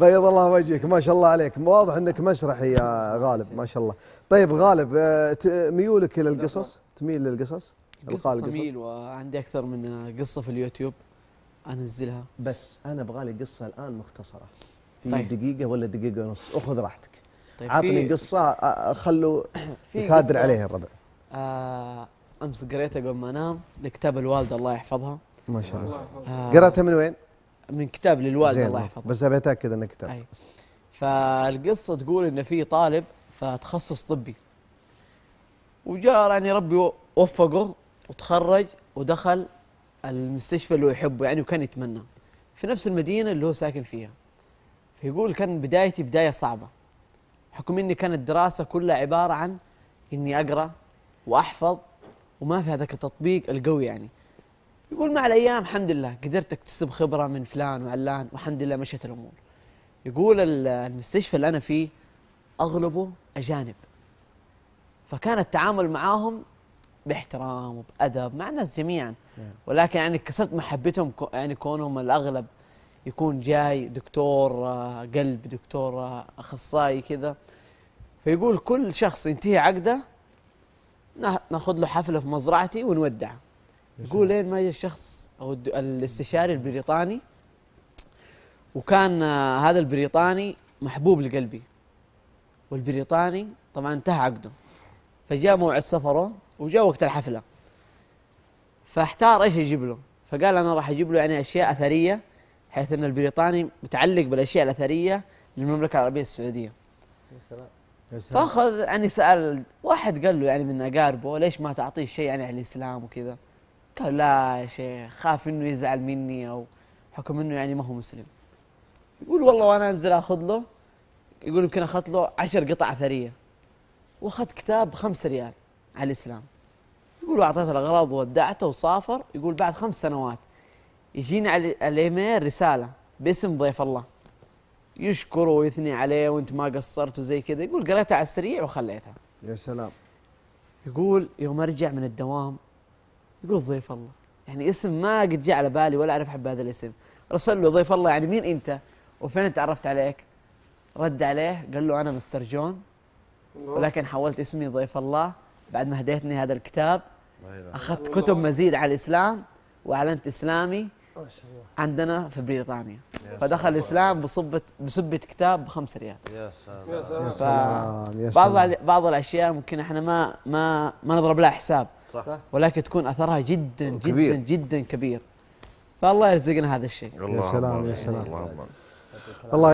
بيض الله وجهك ما شاء الله عليك واضح انك مسرحي يا غالب ما شاء الله طيب غالب آه، ميولك الى القصص تميل للقصص القصص جميل وعندي اكثر من آه، قصه في اليوتيوب انزلها بس انا ابغى لي قصه الان مختصره في طيب. دقيقه ولا دقيقه ونص اخذ راحتك طيب عطني قصه آه، خلوا يكادر عليها الربع آه امس قريتها قبل ما انام لكتاب الوالده الله يحفظها ما شاء الله آه قرأتها من وين؟ من كتاب للوالد الله يحفظه بس ابي اتاكد انه كتاب أي. فالقصه تقول ان في طالب فتخصص طبي وجاء يعني ربي وفقه وتخرج ودخل المستشفى اللي هو يحبه يعني وكان يتمنى في نفس المدينه اللي هو ساكن فيها فيقول كان بدايتي بدايه صعبه حكم اني كانت الدراسه كلها عباره عن اني اقرا واحفظ وما في هذاك التطبيق القوي يعني يقول مع الايام الحمد لله قدرت اكتسب خبره من فلان وعلان والحمد لله مشت الامور يقول المستشفى اللي انا فيه اغلبه اجانب فكان التعامل معاهم باحترام وبادب مع الناس جميعا نعم. ولكن يعني كسرت محبتهم يعني كونهم الاغلب يكون جاي دكتور آه، قلب دكتور آه، اخصائي كذا فيقول كل شخص ينتهي عقده ناخذ له حفله في مزرعتي ونودعه يقول لين ما جاء الشخص او الاستشاري البريطاني وكان آه، هذا البريطاني محبوب لقلبي والبريطاني طبعا انتهى عقده فجاء موعد سفره وجاء وقت الحفله فاحتار ايش يجيب له فقال انا راح اجيب له يعني اشياء اثريه حيث ان البريطاني متعلق بالاشياء الاثريه للمملكه العربيه السعوديه يا سلام فاخذ يعني سال واحد قال له يعني من اقاربه ليش ما تعطيه شيء يعني عن الاسلام وكذا قال لا يا شيخ خاف انه يزعل مني او حكم انه يعني ما هو مسلم يقول والله وانا انزل اخذ له يقول يمكن اخذت له عشر قطع اثريه واخذ كتاب خمسة ريال على الاسلام يقول اعطيته الاغراض وودعته وسافر يقول بعد خمس سنوات يجيني على الايميل رساله باسم ضيف الله يشكره ويثني عليه وانت ما قصرت وزي كذا يقول قريتها على السريع وخليتها يا سلام يقول يوم ارجع من الدوام يقول ضيف الله يعني اسم ما قد جاء على بالي ولا اعرف احب هذا الاسم رسل له ضيف الله يعني مين انت وفين تعرفت عليك رد عليه قال له انا مستر جون ولكن حولت اسمي ضيف الله بعد ما هديتني هذا الكتاب اخذت كتب مزيد على الاسلام واعلنت اسلامي عندنا في بريطانيا فدخل الاسلام بصبه بسبه كتاب بخمس ريال يا سلام يا سلام بعض بعض الاشياء ممكن احنا ما ما ما نضرب لها حساب صح, ولكن تكون اثرها جدا جدا كبير. جدا كبير فالله يرزقنا هذا الشيء يا سلام يا سلام الله, الله